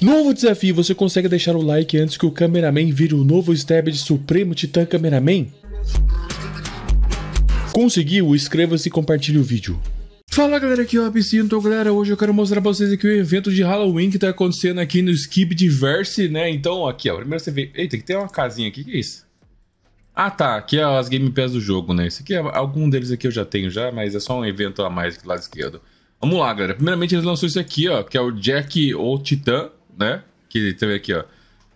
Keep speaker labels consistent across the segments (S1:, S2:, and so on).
S1: Novo desafio, você consegue deixar o like antes que o cameraman vire o novo stab de Supremo Titã Cameraman? Conseguiu? Inscreva-se e compartilhe o vídeo. Fala galera, aqui é o Então galera, hoje eu quero mostrar pra vocês aqui o evento de Halloween que tá acontecendo aqui no Skip Diverse, né, então aqui ó, primeiro você vê, eita, que tem uma casinha aqui, que é isso? Ah tá, aqui é as gamepads do jogo, né, isso aqui é, algum deles aqui eu já tenho já, mas é só um evento a mais aqui do lado esquerdo. Vamos lá galera, primeiramente eles lançou isso aqui ó, que é o Jack ou Titã, né? Que tem aqui, ó.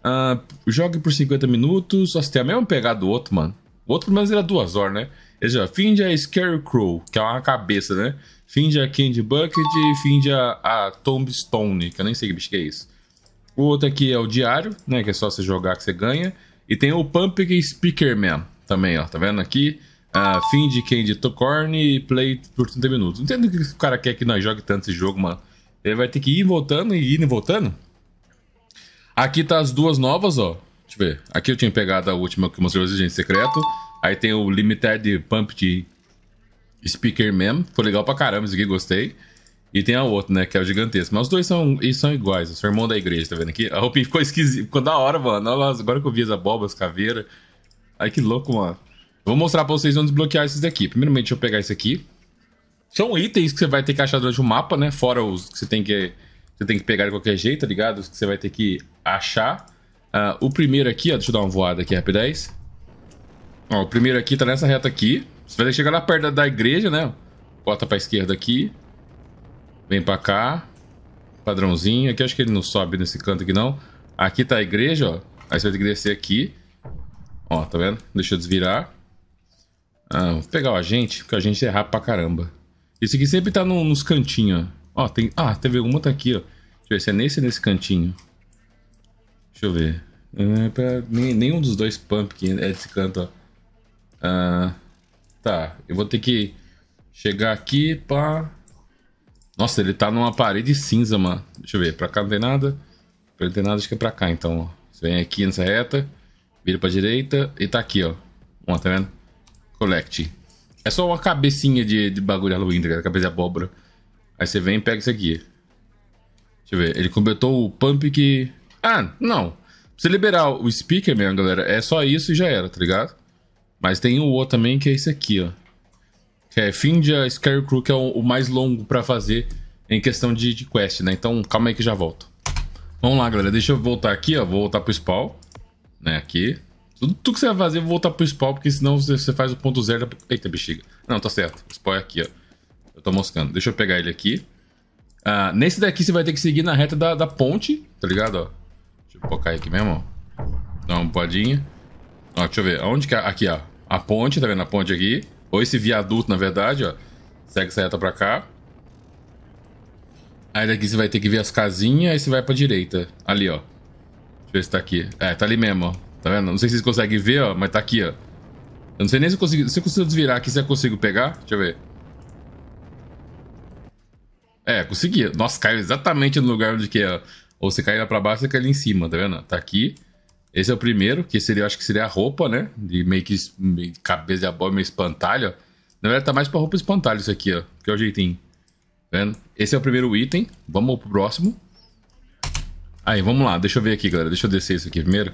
S1: Uh, jogue por 50 minutos. Nossa, tem a mesma pegada do outro, mano. O outro, pelo menos, era duas horas, né? Ele já finja a Scarecrow, que é uma cabeça, né? finja a Candy Bucket e finge a, a Tombstone, que eu nem sei que bicho que é isso. O outro aqui é o diário, né? Que é só você jogar que você ganha. E tem o Pumpkin Speakerman também, ó. Tá vendo aqui? Ah, fim de Candy Tocorn e play por 30 minutos. Não entendo o que o cara quer que nós jogue tanto esse jogo, mano. Ele vai ter que ir voltando e ir voltando. Aqui tá as duas novas, ó. Deixa eu ver. Aqui eu tinha pegado a última que mostrou o Exigente secreto. Aí tem o Limited Pump de Speaker Man. Foi legal pra caramba isso aqui, gostei. E tem a outra, né? Que é o gigantesco. Mas os dois são, são iguais. Eu sou irmão da igreja, tá vendo aqui? A roupinha ficou esquisita. Ficou da hora, mano. Olha agora que eu vi as abobas, caveira. Ai, que louco, mano. Vou mostrar pra vocês onde desbloquear esses daqui. Primeiramente, deixa eu pegar esse aqui. São itens que você vai ter que achar durante o mapa, né? Fora os que você tem que você tem que pegar de qualquer jeito, tá ligado? que você vai ter que achar. Uh, o primeiro aqui, ó, deixa eu dar uma voada aqui rapidez. Ó, o primeiro aqui tá nessa reta aqui. Você vai chegar lá perto da, da igreja, né? Bota pra esquerda aqui. Vem pra cá. Padrãozinho. Aqui acho que ele não sobe nesse canto aqui, não. Aqui tá a igreja, ó. Aí você vai ter que descer aqui. Ó, tá vendo? Deixa eu desvirar. Ah, vou pegar o agente, porque o agente é rápido pra caramba. Esse aqui sempre tá no, nos cantinhos, ó. Ó, tem. Ah, teve uma tá aqui, ó. Deixa eu ver se é nesse nesse cantinho. Deixa eu ver. É pra... Nenhum dos dois pumpkin é desse canto, ó. Ah, tá, eu vou ter que chegar aqui pra. Nossa, ele tá numa parede cinza, mano. Deixa eu ver, pra cá não tem nada. Pra não tem nada, acho que é pra cá, então, ó. Você vem aqui nessa reta, vira pra direita e tá aqui, ó. Ó, tá vendo? Collect. É só uma cabecinha de, de bagulho Halloween, tá? cabeça de abóbora. Aí você vem e pega isso aqui. Deixa eu ver. Ele completou o pump que. Ah, não. você liberar o speaker mesmo, galera, é só isso e já era, tá ligado? Mas tem o outro também, que é esse aqui, ó. Que é Findia Scarecrow, que é o, o mais longo pra fazer em questão de, de quest, né? Então, calma aí que já volto. Vamos lá, galera. Deixa eu voltar aqui, ó. Vou voltar pro spawn. Né, aqui. Tudo, tudo que você vai fazer, vou voltar pro spawn, porque senão você, você faz o ponto zero da... Eita, bexiga. Não, tá certo. O spawn é aqui, ó. Eu tô moscando. Deixa eu pegar ele aqui. Ah, nesse daqui você vai ter que seguir na reta da, da ponte, tá ligado? Ó. Deixa eu focar aqui mesmo, Dá uma podinha. Ó, deixa eu ver. Onde que... É? Aqui, ó. A ponte, tá vendo a ponte aqui? Ou esse viaduto, na verdade, ó. Segue essa reta pra cá. Aí daqui você vai ter que ver as casinhas, e você vai pra direita. Ali, ó. Deixa eu ver se tá aqui. É, tá ali mesmo, ó. Tá vendo? Não sei se vocês conseguem ver, ó, mas tá aqui, ó. Eu não sei nem se eu consigo... Se eu consigo desvirar aqui, se eu consigo pegar. Deixa eu ver. É, consegui. Nossa, caiu exatamente no lugar onde que é. Ou você cai lá pra baixo, você cai ali em cima, tá vendo? Tá aqui. Esse é o primeiro, que seria, acho que seria a roupa, né? De meio que meio, cabeça de abóbora, meio espantalho. Na verdade, tá mais pra roupa espantalho isso aqui, ó. Que é o jeitinho. Tá vendo? Esse é o primeiro item. Vamos pro próximo. Aí, vamos lá. Deixa eu ver aqui, galera. Deixa eu descer isso aqui primeiro.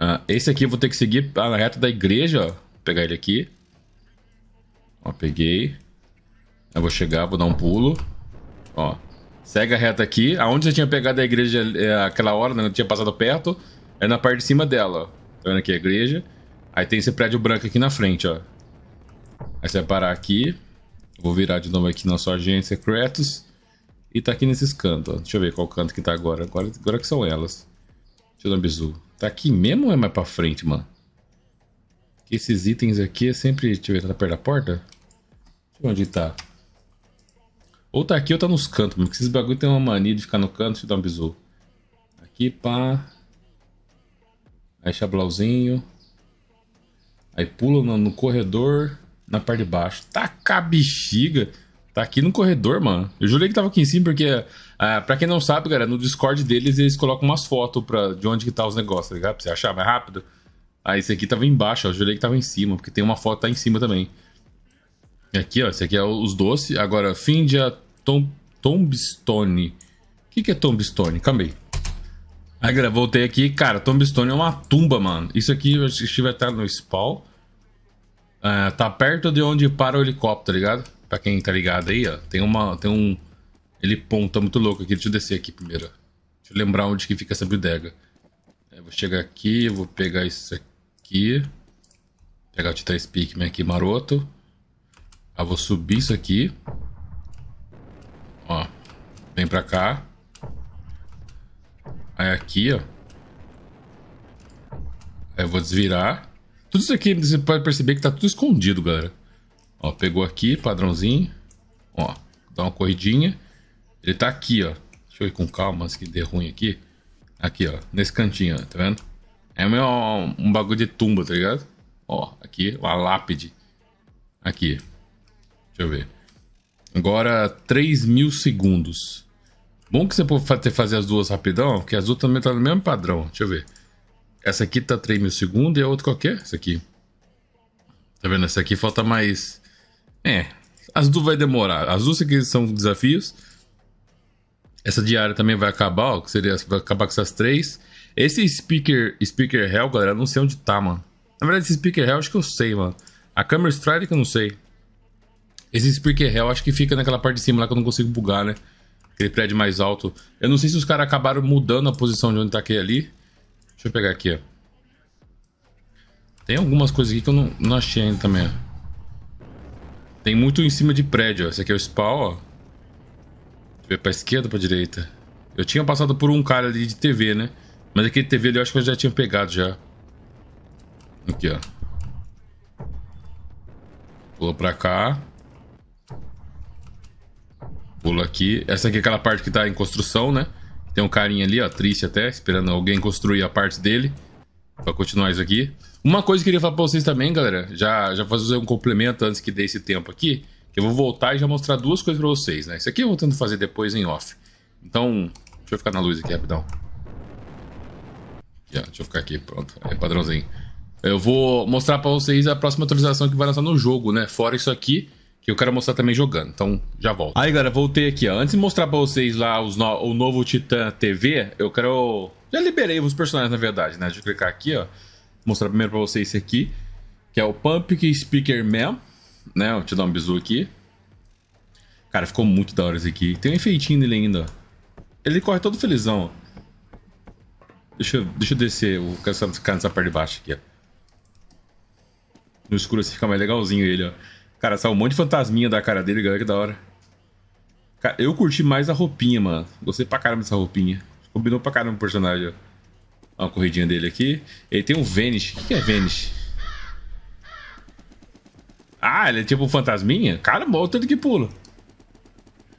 S1: Ah, esse aqui eu vou ter que seguir na reta da igreja, ó. Vou pegar ele aqui. Ó, peguei. Eu vou chegar, vou dar um pulo. Ó. Segue a reta aqui. Aonde você tinha pegado a igreja é, aquela hora, né? Tinha passado perto. É na parte de cima dela, ó. Tá vendo aqui a igreja? Aí tem esse prédio branco aqui na frente, ó. Aí você vai parar aqui. Vou virar de novo aqui nosso agente secretos. E tá aqui nesses cantos, ó. Deixa eu ver qual canto que tá agora. Agora, agora que são elas. Deixa eu dar um bizu. Tá aqui mesmo ou é mais pra frente, mano? Esses itens aqui é sempre... Deixa eu ver, tá perto da porta? Deixa eu ver onde tá. Ou tá aqui ou tá nos cantos, porque esses bagulho tem uma mania de ficar no canto, e dar um bisu. Aqui, pá. Aí chablauzinho. Aí pula no, no, corredor, na parte de baixo. Taca tá a bexiga. Tá aqui no corredor, mano. Eu jurei que tava aqui em cima, porque... Ah, pra quem não sabe, galera no Discord deles, eles colocam umas fotos pra, de onde que tá os negócios, tá ligado? Pra você achar mais rápido. Ah, esse aqui tava embaixo, ó. Eu jurei que tava em cima, porque tem uma foto tá em cima também. Aqui, ó. Esse aqui é os doces. Agora, fim de Tom, Tombstone. O que, que é Tombstone? Calma aí. Aí, galera, voltei aqui. Cara, Tombstone é uma tumba, mano. Isso aqui eu estive até no spawn. Uh, tá perto de onde para o helicóptero, tá ligado? Pra quem tá ligado aí, ó. Tem uma. Tem um. Ele ponta muito louco aqui. Deixa eu descer aqui primeiro. Deixa eu lembrar onde que fica essa bodega. Eu é, vou chegar aqui, eu vou pegar isso aqui. Pegar o Titan Speakman aqui maroto. Ah, vou subir isso aqui. Vem pra cá. Aí aqui, ó. Aí eu vou desvirar. Tudo isso aqui, você pode perceber que tá tudo escondido, galera. Ó, pegou aqui, padrãozinho. Ó, dá uma corridinha. Ele tá aqui, ó. Deixa eu ir com calma antes que dê ruim aqui. Aqui, ó. Nesse cantinho, ó, tá vendo? É meio um, bagulho de tumba, tá ligado? Ó, aqui, uma lápide. Aqui. Deixa eu ver. Agora, 3 mil segundos. Bom que você pode fazer as duas rapidão, porque as duas também tá no mesmo padrão. Deixa eu ver. Essa aqui tá 3 mil segundos e a outra qualquer, essa aqui. Tá vendo? Essa aqui falta mais... É, as duas vai demorar. As duas aqui são desafios. Essa diária também vai acabar, ó, que seria, vai acabar com essas três. Esse Speaker, speaker Hell, galera, eu não sei onde tá, mano. Na verdade, esse Speaker Hell acho que eu sei, mano. A Camera Strike eu não sei. Esse Speaker Hell acho que fica naquela parte de cima lá que eu não consigo bugar, né? Aquele prédio mais alto. Eu não sei se os caras acabaram mudando a posição de onde tá aquele ali. Deixa eu pegar aqui, ó. Tem algumas coisas aqui que eu não, não achei ainda também, Tem muito em cima de prédio, ó. Esse aqui é o spawn, ó. Deixa eu ver pra esquerda ou pra direita. Eu tinha passado por um cara ali de TV, né? Mas aquele TV ali eu acho que eu já tinha pegado já. Aqui, ó. Pulou pra cá aqui. Essa aqui é aquela parte que tá em construção, né? Tem um carinha ali, ó, triste até, esperando alguém construir a parte dele. Pra continuar isso aqui. Uma coisa que eu queria falar pra vocês também, galera. Já, já fazer um complemento antes que dê esse tempo aqui. Que eu vou voltar e já mostrar duas coisas pra vocês, né? Isso aqui eu vou tentando fazer depois em off. Então, deixa eu ficar na luz aqui rapidão. Yeah, deixa eu ficar aqui, pronto. É padrãozinho. Eu vou mostrar pra vocês a próxima atualização que vai lançar no jogo, né? Fora isso aqui, eu quero mostrar também jogando. Então, já volto. Aí, galera, voltei aqui, ó. Antes de mostrar pra vocês lá no... o novo Titã TV, eu quero... Já liberei os personagens, na verdade, né? Deixa eu clicar aqui, ó. Mostrar primeiro pra vocês esse aqui. Que é o Pumpkin Speaker Man. Né? Vou te dar um bisu aqui. Cara, ficou muito da hora esse aqui. Tem um enfeitinho nele ainda, ó. Ele corre todo felizão, ó. Deixa, eu... deixa eu descer o ficar nessa parte de baixo aqui, ó. No escuro assim fica mais legalzinho ele, ó. Cara, saiu um monte de fantasminha da cara dele, galera, que da hora. Cara, eu curti mais a roupinha, mano. Gostei pra caramba dessa roupinha. Combinou pra caramba o personagem, ó. Uma corridinha dele aqui. Ele tem um venish O que é venish Ah, ele é tipo um fantasminha? Caramba, olha o tanto que pula.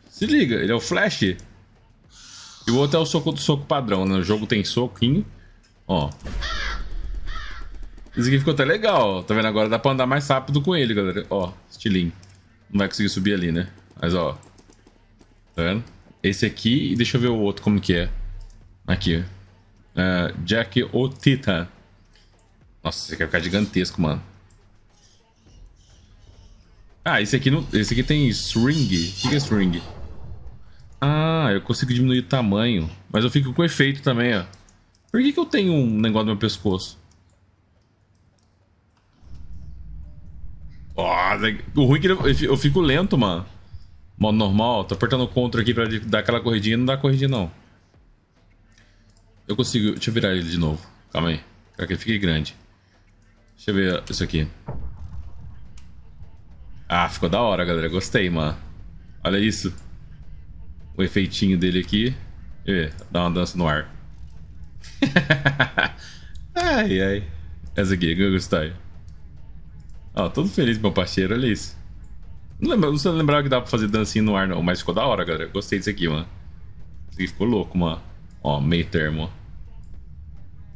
S1: Se liga, ele é o Flash. E o outro é o soco do soco padrão, né? O jogo tem soquinho. Ó. Isso aqui ficou até legal, Tá vendo? Agora dá pra andar mais rápido com ele, galera. Ó, estilinho. Não vai conseguir subir ali, né? Mas, ó. Tá vendo? Esse aqui e deixa eu ver o outro como que é. Aqui. Uh, Jack Otita. Nossa, esse aqui vai ficar gigantesco, mano. Ah, esse aqui, não... esse aqui tem string. O que é string? Ah, eu consigo diminuir o tamanho. Mas eu fico com efeito também, ó. Por que, que eu tenho um negócio no meu pescoço? É o ruim é que eu fico lento, mano. Modo normal, tô apertando o contra aqui pra dar aquela corridinha, não dá corridinha não. Eu consigo, deixa eu virar ele de novo. Calma aí, quero que ele fique grande. Deixa eu ver isso aqui. Ah, ficou da hora, galera. Gostei, mano. Olha isso. O efeitinho dele aqui. E, dá uma dança no ar. ai, ai. Essa aqui, eu gostei. Ah, todo feliz, meu parceiro, olha isso. Não, lembra, não lembrava que dá pra fazer dancinha no ar, não, mas ficou da hora, galera. Gostei disso aqui, mano. Isso aqui ficou louco, mano. Ó, meio termo.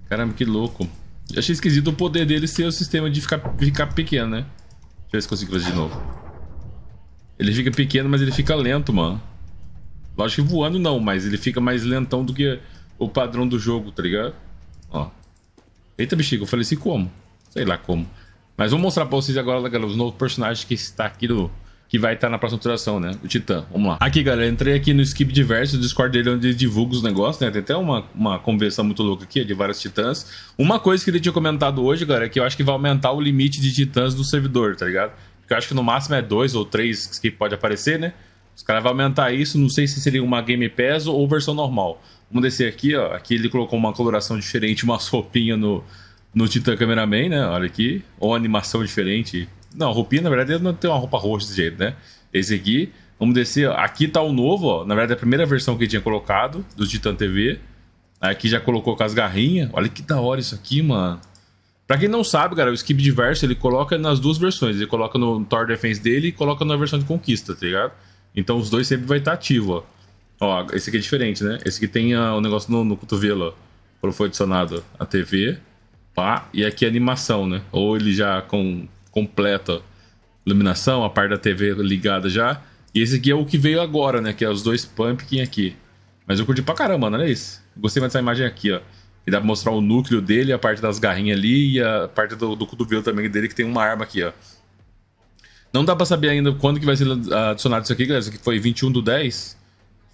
S1: Caramba, que louco. Eu achei esquisito o poder dele ser o sistema de ficar, ficar pequeno, né? Deixa eu ver se consigo fazer de novo. Ele fica pequeno, mas ele fica lento, mano. Lógico que voando não, mas ele fica mais lentão do que o padrão do jogo, tá ligado? Ó. Eita, bexiga, eu falei assim como? Sei lá como. Mas vou mostrar pra vocês agora, galera, os novos personagens que está aqui do. Que vai estar tá na próxima atuação, né? O Titã. Vamos lá. Aqui, galera, entrei aqui no Skip Diverso, o Discord dele, é onde ele divulga os negócios, né? Tem até uma, uma convenção muito louca aqui, é de vários titãs. Uma coisa que ele tinha comentado hoje, galera, é que eu acho que vai aumentar o limite de titãs do servidor, tá ligado? Porque eu acho que no máximo é dois ou três que pode aparecer, né? Os caras vão aumentar isso, não sei se seria uma Game Pass ou versão normal. Vamos descer aqui, ó. Aqui ele colocou uma coloração diferente, uma sopinha no, no Titan Cameraman, né? Olha aqui, ou animação diferente. Não, a roupinha, na verdade, não tem uma roupa roxa desse jeito, né? Esse aqui, vamos descer. Aqui tá o novo, ó. Na verdade, a primeira versão que tinha colocado do Titan TV. Aqui já colocou com as garrinhas. Olha que da hora isso aqui, mano. Pra quem não sabe, cara, o Skip Diverso ele coloca nas duas versões. Ele coloca no Tower Defense dele e coloca na versão de conquista, tá ligado? Então os dois sempre vai estar tá ativo, ó. Ó, esse aqui é diferente, né? Esse aqui tem ah, o uh, um negócio no, no cotovelo, ó. Quando foi adicionado a TV pá, e aqui é animação, né? Ou ele já com, completa iluminação, a parte da TV ligada já. E esse aqui é o que veio agora, né? Que é os dois pumpkin aqui. Mas eu curti pra caramba, mano. Olha é isso? Gostei mais dessa imagem aqui, ó. E dá pra mostrar o núcleo dele, a parte das garrinhas ali e a parte do, do cotovelo também dele, que tem uma arma aqui, ó. Não dá pra saber ainda quando que vai ser adicionado isso aqui, galera. Isso aqui foi 21 do 10.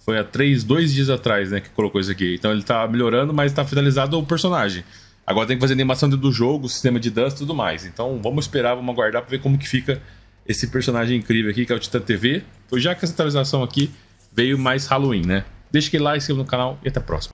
S1: Foi há 3, 2 dias atrás, né, que colocou isso aqui. Então ele tá melhorando, mas tá finalizado o personagem. Agora tem que fazer animação dentro do jogo, sistema de dança e tudo mais. Então vamos esperar, vamos aguardar para ver como que fica esse personagem incrível aqui, que é o Titan TV. Pois já que essa atualização aqui veio mais Halloween, né? Deixa aquele like, se inscreva no canal e até a próxima.